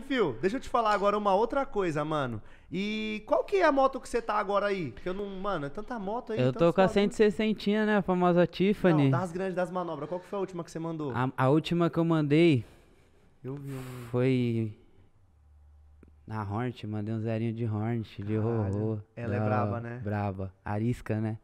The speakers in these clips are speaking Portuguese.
Bonifil, deixa eu te falar agora uma outra coisa, mano. E qual que é a moto que você tá agora aí? Porque eu não. Mano, é tanta moto aí. Eu tô com a 160, né? A famosa Tiffany. Não, das grandes das manobras. Qual que foi a última que você mandou? A, a última que eu mandei. Eu vi, Foi. Na Hornet, mandei um zerinho de Hornet, de rolô. Ela é braba, né? Braba. Arisca, né?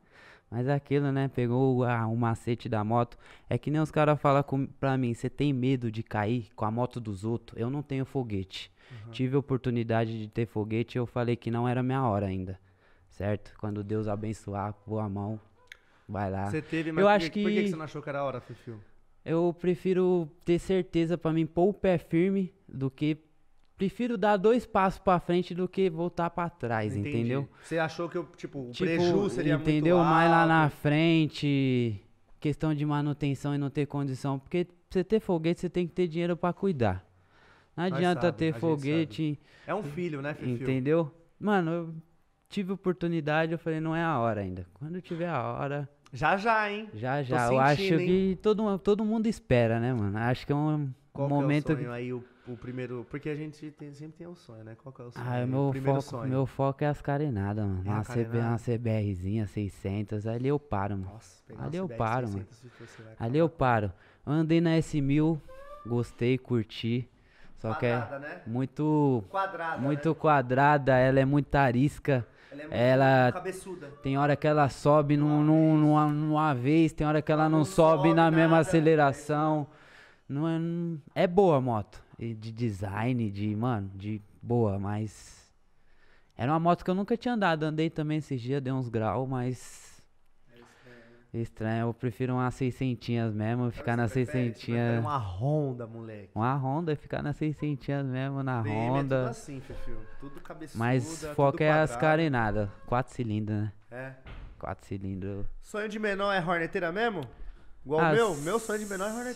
Mas é aquilo, né? Pegou ah, o macete da moto. É que nem os caras falam pra mim: você tem medo de cair com a moto dos outros? Eu não tenho foguete. Uhum. Tive a oportunidade de ter foguete eu falei que não era minha hora ainda. Certo? Quando Deus abençoar, pôr a mão, vai lá. Você teve, mas eu por, acho que, por que você não achou que era a hora, Fifiu? Eu prefiro ter certeza para mim pôr o pé firme do que Prefiro dar dois passos para frente do que voltar para trás, Entendi. entendeu? Você achou que eu, tipo, o tipo, prejuízo seria entendeu? muito alto. Mais lá na frente, questão de manutenção e não ter condição, porque você ter foguete, você tem que ter dinheiro para cuidar. Não Nós adianta sabe, ter foguete. Sabe. É um filho, né, filho? Entendeu? Mano, eu tive oportunidade, eu falei, não é a hora ainda. Quando tiver a hora, já já, hein? Já já. eu acho hein? que todo, todo mundo espera, né, mano? Acho que é um Qual momento. Que é o sonho aí, o o primeiro. Porque a gente tem, sempre tem um sonho, né? Qual que é o sonho? Ah, o meu, primeiro foco, sonho? meu foco é as carinadas, mano. É uma, CB, uma CBRzinha, 600. Ali eu paro, mano. Nossa, ali eu paro, 600, mano. Tipo, ali eu paro. Andei na S1000, gostei, curti. Só quadrada, que é né? muito. Quadrada. Muito né? quadrada, ela é muito arisca. Ela, é muito ela cabeçuda. Tem hora que ela sobe num, num, numa, numa vez, tem hora que ela não, não sobe, sobe, na nada, mesma aceleração. Né? Não é, é boa a moto de design, de, mano, de boa, mas. Era uma moto que eu nunca tinha andado. Andei também esses dias, dei uns graus, mas. É estranho. estranho. Eu prefiro umas seiscentinhas mesmo, ficar nas seiscentinhas. Uma Honda, moleque. Uma Honda, é ficar nas seiscentinhas mesmo, na BM é Honda. É tudo assim, Fefil. Tudo cabeçudo. Mas é foco é as carenadas. Quatro cilindros, né? É. Quatro cilindros. Sonho de menor é horneteira mesmo? Igual o meu? Meu sonho de menor é